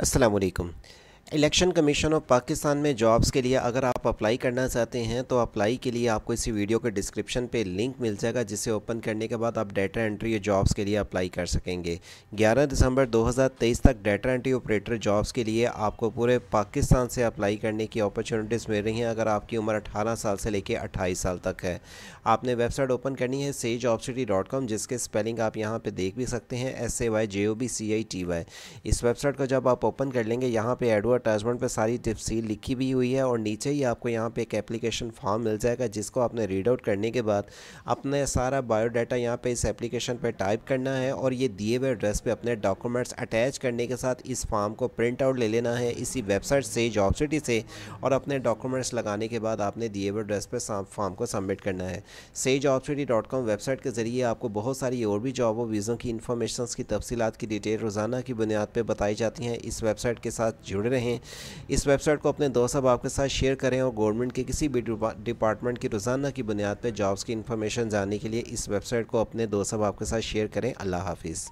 السلام عليكم election commission of Pakistan में jobs के लिए अगर आप अप्लाई करना चाहते हैं तो अप्लाई के लिए आपको इसी वीडियो के डिस्क्रिप्शन पे लिंक मिल जाएगा जिसे ओपन करने के बाद आप डाटा एंट्री जॉब्स के लिए अप्लाई कर सकेंगे 11 दिसंबर 2023 तक डाटा एंट्री ऑपरेटर जॉब्स के लिए आपको पूरे पाकिस्तान से अप्लाई करने की अपॉर्चुनिटीज़ मिल रही हैं अगर आपकी उम्र अठारह साल से लेकर अट्ठाईस साल तक है आपने वेबसाइट ओपन करनी है से जिसके स्पेलिंग आप यहाँ पर देख भी सकते हैं S A Y J O B C I T Y इस वेबसाइट को जब आप ओपन कर लेंगे यहाँ पर एडवर्ट अटैचमेंट पे सारी तफसील लिखी भी हुई है और नीचे ही आपको यहाँ पे एक एप्लीकेशन फॉर्म मिल जाएगा जिसको आपने रीड आउट करने के बाद अपने सारा बायोडाटा यहाँ पे इस एप्लीकेशन पे टाइप करना है और ये दिए हुए एड्रेस पे अपने डॉक्यूमेंट्स अटैच करने के साथ इस फॉर्म को प्रिंट आउट ले लेना है इसी वेबसाइट से जॉब सिटी से और अपने डॉक्यूमेंट्स लगाने के बाद आपने दिए हुए एड्रेस पर फॉर्म को सबमिट करना है से job city dot com website के ज़रिए आपको बहुत सारी और भी जॉब और वीज़ों की इन्फॉर्मेशन की तफसीत की डिटेल रोज़ाना की बुनियाद पर बताई जाती हैं इस वेबसाइट के साथ जुड़े रहें सकें इस वेबसाइट को अपने दोस्त अब आपके साथ शेयर करें और गवर्नमेंट के किसी भी डिपार्टमेंट की रोज़ाना की बुनियाद पर जॉब्स की इन्फॉर्मेशन जानने के लिए इस वेबसाइट को अपने दोस्त अब आपके साथ शेयर करें अल्लाह हाफिज़